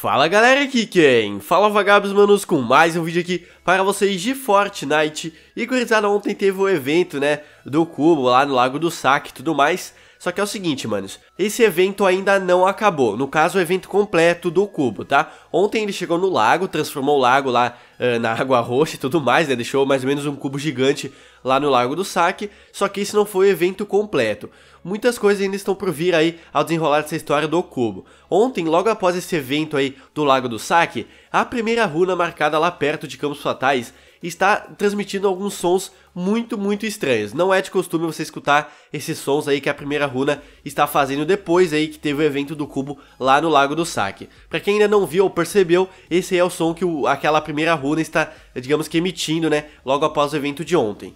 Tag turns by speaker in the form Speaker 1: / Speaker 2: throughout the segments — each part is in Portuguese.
Speaker 1: Fala galera, aqui quem? Fala vagabos manos com mais um vídeo aqui para vocês de Fortnite E gurizada, ontem teve o um evento né, do Cubo lá no Lago do Saque e tudo mais só que é o seguinte, manos, esse evento ainda não acabou, no caso o evento completo do cubo, tá? Ontem ele chegou no lago, transformou o lago lá uh, na água roxa e tudo mais, né? Deixou mais ou menos um cubo gigante lá no Lago do Saque, só que esse não foi o evento completo. Muitas coisas ainda estão por vir aí ao desenrolar dessa história do cubo. Ontem, logo após esse evento aí do Lago do Saque, a primeira runa marcada lá perto de Campos Fatais está transmitindo alguns sons muito, muito estranhos. Não é de costume você escutar esses sons aí que a primeira runa está fazendo depois aí que teve o evento do cubo lá no Lago do Saque. Para quem ainda não viu ou percebeu, esse é o som que o, aquela primeira runa está, digamos que emitindo, né, logo após o evento de ontem.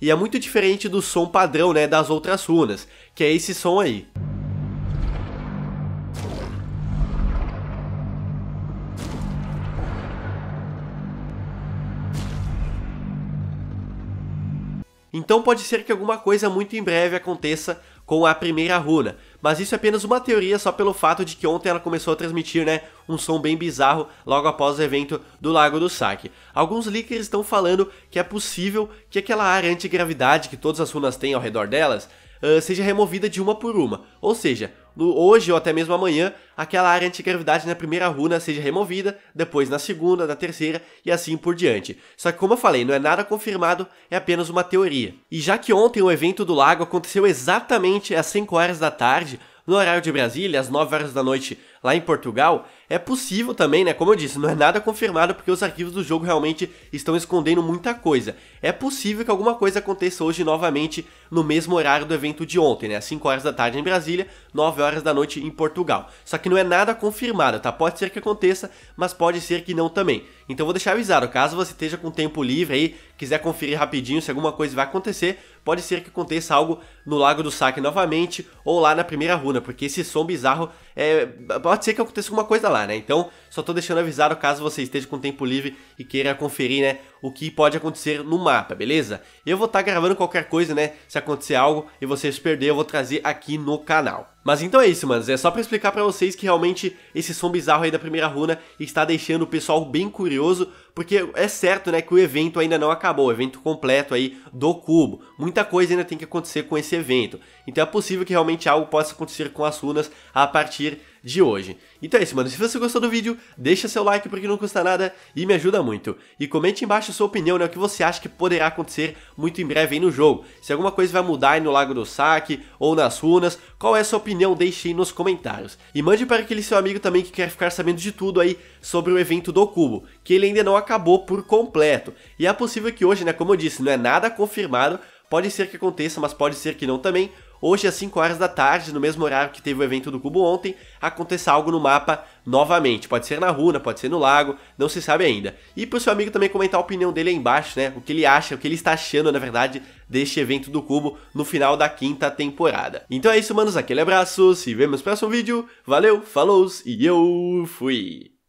Speaker 1: E é muito diferente do som padrão né, das outras runas, que é esse som aí. Então pode ser que alguma coisa muito em breve aconteça com a primeira runa. Mas isso é apenas uma teoria só pelo fato de que ontem ela começou a transmitir, né, um som bem bizarro logo após o evento do Lago do Saque. Alguns leakers estão falando que é possível que aquela área antigravidade que todas as runas têm ao redor delas uh, seja removida de uma por uma. Ou seja, no, hoje ou até mesmo amanhã, aquela área antigravidade na primeira runa seja removida, depois na segunda, na terceira e assim por diante. Só que como eu falei, não é nada confirmado, é apenas uma teoria. E já que ontem o evento do lago aconteceu exatamente às 5 horas da tarde, no horário de Brasília, às 9 horas da noite lá em Portugal, é possível também, né? Como eu disse, não é nada confirmado porque os arquivos do jogo realmente estão escondendo muita coisa. É possível que alguma coisa aconteça hoje novamente no mesmo horário do evento de ontem, né? 5 horas da tarde em Brasília, 9 horas da noite em Portugal. Só que não é nada confirmado, tá? Pode ser que aconteça, mas pode ser que não também. Então vou deixar avisado, caso você esteja com tempo livre aí, quiser conferir rapidinho se alguma coisa vai acontecer, pode ser que aconteça algo no Lago do Saque novamente ou lá na primeira runa, porque esse som bizarro é pode ser que aconteça alguma coisa lá, né? Então, só tô deixando avisado caso você esteja com tempo livre e queira conferir, né, o que pode acontecer no mapa, beleza? Eu vou estar tá gravando qualquer coisa, né? Se acontecer algo e vocês perderem, eu vou trazer aqui no canal. Mas então é isso, manos. É só pra explicar pra vocês que realmente esse som bizarro aí da primeira runa está deixando o pessoal bem curioso, porque é certo, né, que o evento ainda não acabou, o evento completo aí do cubo. Muita coisa ainda tem que acontecer com esse evento. Então é possível que realmente algo possa acontecer com as runas a partir de hoje. Então é isso, mano. Se você gostou do vídeo, deixa seu like porque não custa nada e me ajuda muito. E comente embaixo sua opinião, né? O que você acha que poderá acontecer muito em breve aí no jogo. Se alguma coisa vai mudar aí no Lago do Saque ou nas runas, qual é a sua opinião? Deixe aí nos comentários. E mande para aquele seu amigo também que quer ficar sabendo de tudo aí sobre o evento do Cubo, que ele ainda não acabou por completo. E é possível que hoje, né, como eu disse, não é nada confirmado, pode ser que aconteça, mas pode ser que não também, hoje às 5 horas da tarde, no mesmo horário que teve o evento do Cubo ontem, aconteça algo no mapa novamente. Pode ser na runa, pode ser no lago, não se sabe ainda. E pro seu amigo também comentar a opinião dele aí embaixo, né? O que ele acha, o que ele está achando, na verdade, deste evento do Cubo no final da quinta temporada. Então é isso, manos. Aquele abraço, se vemos no próximo vídeo. Valeu, falou e eu fui!